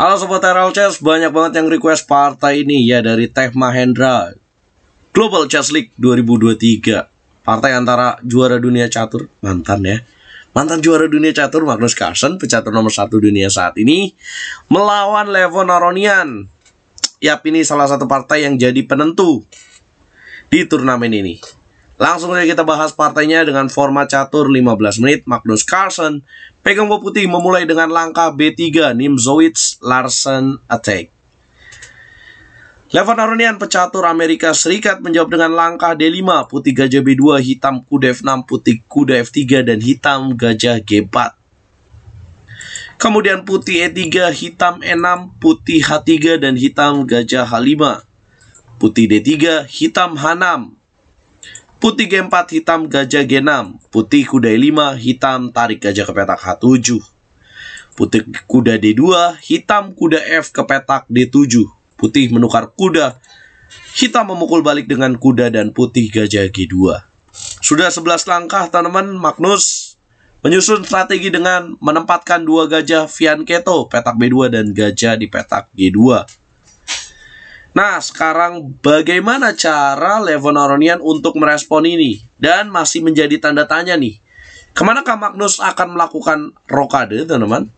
Halo Sobat Chess, banyak banget yang request partai ini ya dari Teh Mahendra. Global Chess League 2023. Partai antara juara dunia catur, mantan ya. Mantan juara dunia catur Magnus Carlsen, pecatur nomor satu dunia saat ini, melawan Levon Aronian. Yap, ini salah satu partai yang jadi penentu di turnamen ini. Langsung saja kita bahas partainya dengan format catur 15 menit. Magnus Carlsen, pegang bola putih memulai dengan langkah B3, Nimzowitz, Larsen, attack. Levan Aronian, pecatur Amerika Serikat, menjawab dengan langkah D5, putih gajah B2, hitam kuda F6, putih kuda F3, dan hitam gajah G4. Kemudian putih E3, hitam E6, putih H3, dan hitam gajah H5. Putih D3, hitam H6, Putih G4, hitam gajah G6, putih kuda E5, hitam tarik gajah ke petak H7. Putih kuda D2, hitam kuda F ke petak D7. Putih menukar kuda, hitam memukul balik dengan kuda dan putih gajah G2. Sudah 11 langkah teman-teman, Magnus menyusun strategi dengan menempatkan dua gajah Fianchetto petak B2 dan gajah di petak G2. Nah, sekarang bagaimana cara Levonoronian untuk merespon ini? Dan masih menjadi tanda tanya nih. Kemanakah Magnus akan melakukan rokade, teman-teman?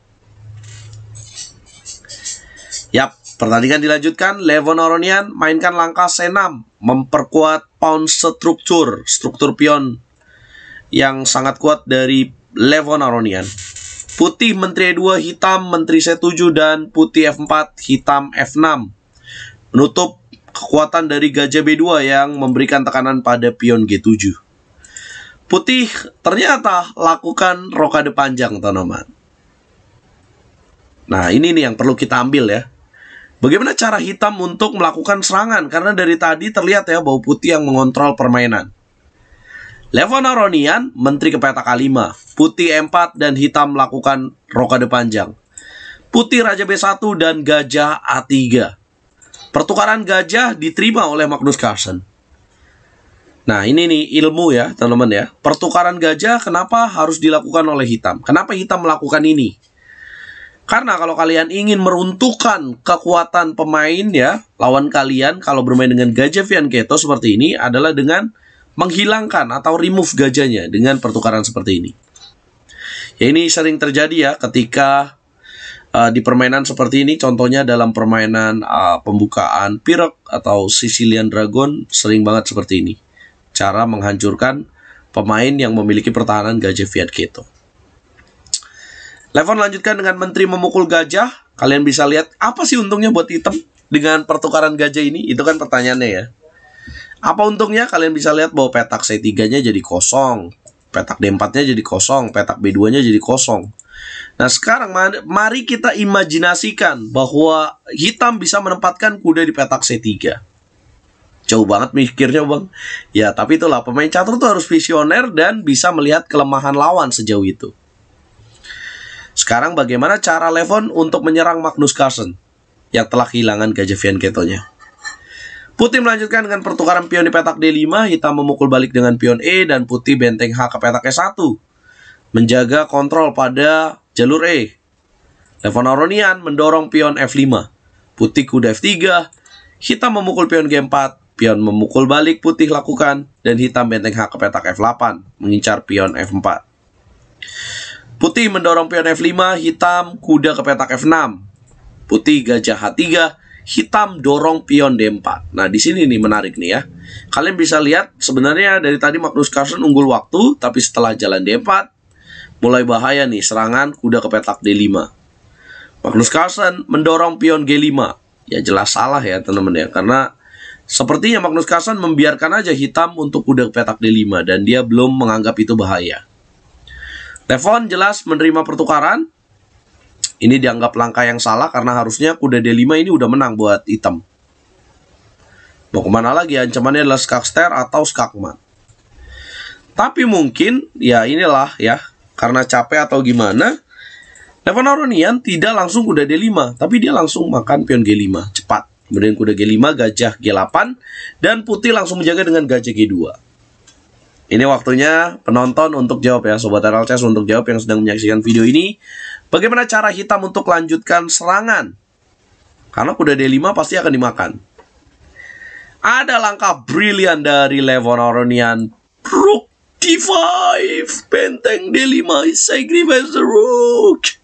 Yap, pertandingan dilanjutkan. Levonoronian mainkan langkah C6, memperkuat pound struktur, struktur pion yang sangat kuat dari Levonoronian. Putih menteri E2, hitam menteri C7, dan putih F4, hitam F6 menutup kekuatan dari gajah B2 yang memberikan tekanan pada pion G7. Putih ternyata lakukan rokade panjang, teman-teman. Nah, ini nih yang perlu kita ambil ya. Bagaimana cara hitam untuk melakukan serangan? Karena dari tadi terlihat ya bahwa putih yang mengontrol permainan. Levon Aronian, menteri ke peta K5. Putih M4 dan hitam melakukan rokade panjang. Putih Raja B1 dan Gajah A3. Pertukaran gajah diterima oleh Magnus Carlsen. Nah, ini nih ilmu ya, teman-teman ya. Pertukaran gajah kenapa harus dilakukan oleh hitam? Kenapa hitam melakukan ini? Karena kalau kalian ingin meruntuhkan kekuatan pemain ya, lawan kalian kalau bermain dengan gajah fianchetto seperti ini adalah dengan menghilangkan atau remove gajahnya dengan pertukaran seperti ini. Ya ini sering terjadi ya ketika Eh, di permainan seperti ini contohnya dalam permainan uh, pembukaan Pirok atau Sicilian Dragon sering banget seperti ini. Cara menghancurkan pemain yang memiliki pertahanan gajah Fiat Keto. Levon lanjutkan dengan menteri memukul gajah. Kalian bisa lihat apa sih untungnya buat item dengan pertukaran gajah ini? Itu kan pertanyaannya ya. Apa untungnya? Kalian bisa lihat bahwa petak C3-nya jadi kosong, petak D4-nya jadi kosong, petak B2-nya jadi kosong. Nah sekarang mari kita imajinasikan bahwa hitam bisa menempatkan kuda di petak C3. Jauh banget mikirnya bang. Ya tapi itulah pemain catur tuh harus visioner dan bisa melihat kelemahan lawan sejauh itu. Sekarang bagaimana cara Levon untuk menyerang Magnus Carlsen yang telah kehilangan gajah Vianketonya? Putih melanjutkan dengan pertukaran pion di petak D5, hitam memukul balik dengan pion E dan putih benteng H ke petak E1 menjaga kontrol pada jalur E. Levon Aronian mendorong pion F5, putih kuda F3, hitam memukul pion G4, pion memukul balik putih lakukan, dan hitam benteng H ke petak F8, mengincar pion F4. Putih mendorong pion F5, hitam kuda ke petak F6. Putih gajah H3, hitam dorong pion D4. Nah, di sini nih menarik nih ya. Kalian bisa lihat sebenarnya dari tadi Magnus Carlsen unggul waktu, tapi setelah jalan D4, mulai bahaya nih serangan kuda ke petak D5. Magnus Carlsen mendorong pion G5. Ya jelas salah ya teman-teman ya karena sepertinya Magnus Carlsen membiarkan aja hitam untuk kuda ke petak D5 dan dia belum menganggap itu bahaya. Levon jelas menerima pertukaran. Ini dianggap langkah yang salah karena harusnya kuda D5 ini udah menang buat hitam. Mau kemana lagi? Ancamannya adalah skakster atau skakmat. Tapi mungkin ya inilah ya karena capek atau gimana, Levan Aronian tidak langsung kuda D5, tapi dia langsung makan pion G5 cepat. Kemudian kuda G5, gajah G8, dan putih langsung menjaga dengan gajah G2. Ini waktunya penonton untuk jawab ya, Sobat RLCS untuk jawab yang sedang menyaksikan video ini. Bagaimana cara hitam untuk lanjutkan serangan? Karena kuda D5 pasti akan dimakan. Ada langkah brilian dari Levon Aronian. Rook D5 Benteng D5 Sacrifice the Rook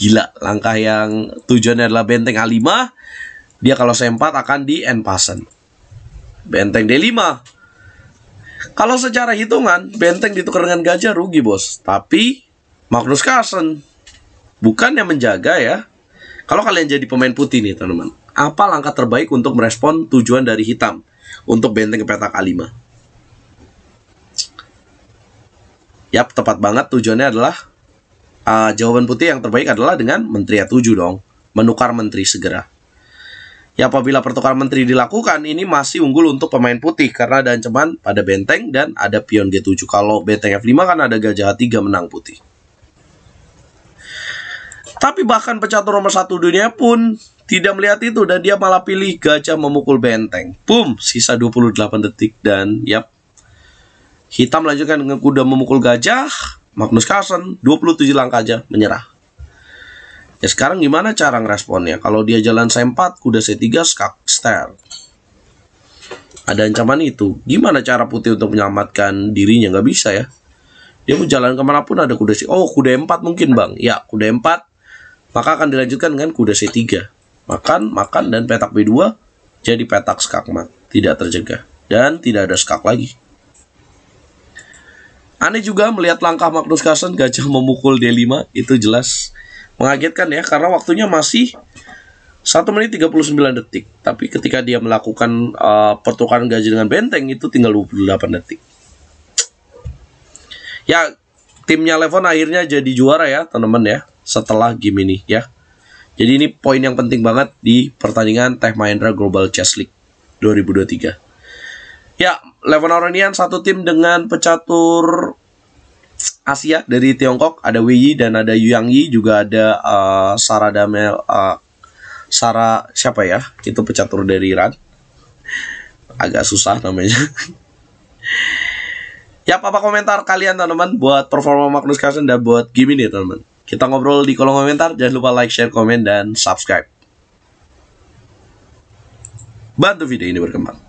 Gila langkah yang tujuannya adalah benteng A5 Dia kalau sempat akan di end passen Benteng D5 Kalau secara hitungan Benteng ditukar dengan gajah rugi bos Tapi Magnus Carlsen Bukan yang menjaga ya Kalau kalian jadi pemain putih nih teman-teman Apa langkah terbaik untuk merespon tujuan dari hitam Untuk benteng ke petak A5 Yap, tepat banget tujuannya adalah uh, jawaban putih yang terbaik adalah dengan menteri A7 dong, menukar menteri segera. Ya apabila pertukaran menteri dilakukan, ini masih unggul untuk pemain putih karena ada ancaman pada benteng dan ada pion G7. Kalau benteng F5 kan ada gajah a 3 menang putih. Tapi bahkan pecatur nomor satu dunia pun tidak melihat itu dan dia malah pilih gajah memukul benteng. Boom, sisa 28 detik dan yap, Hitam melanjutkan dengan kuda memukul gajah. Magnus Carlsen 27 langkah aja menyerah. Ya sekarang gimana cara ngeresponnya? Kalau dia jalan C4, kuda C3, skak, ster. Ada ancaman itu. Gimana cara putih untuk menyelamatkan dirinya? Gak bisa ya. Dia mau jalan kemanapun ada kuda C. Oh, kuda E4 mungkin bang. Ya, kuda E4. Maka akan dilanjutkan dengan kuda C3. Makan, makan, dan petak B2 jadi petak skakmat. Tidak terjaga. Dan tidak ada skak lagi. Aneh juga melihat langkah Magnus Carlsen gajah memukul D5 itu jelas mengagetkan ya karena waktunya masih 1 menit 39 detik. Tapi ketika dia melakukan uh, pertukaran gajah dengan benteng itu tinggal 28 detik. Ya, timnya Levon akhirnya jadi juara ya, teman-teman ya, setelah game ini ya. Jadi ini poin yang penting banget di pertandingan Teh Mahendra Global Chess League 2023. Ya, Oranian satu tim dengan pecatur Asia dari Tiongkok ada Wei Yi dan ada Yang Yi juga ada uh, Sarah Damel uh, Sarah siapa ya itu pecatur dari Iran agak susah namanya ya apa komentar kalian teman-teman buat performa Magnus Carlsen dan buat game ini teman-teman kita ngobrol di kolom komentar jangan lupa like share komen dan subscribe bantu video ini berkembang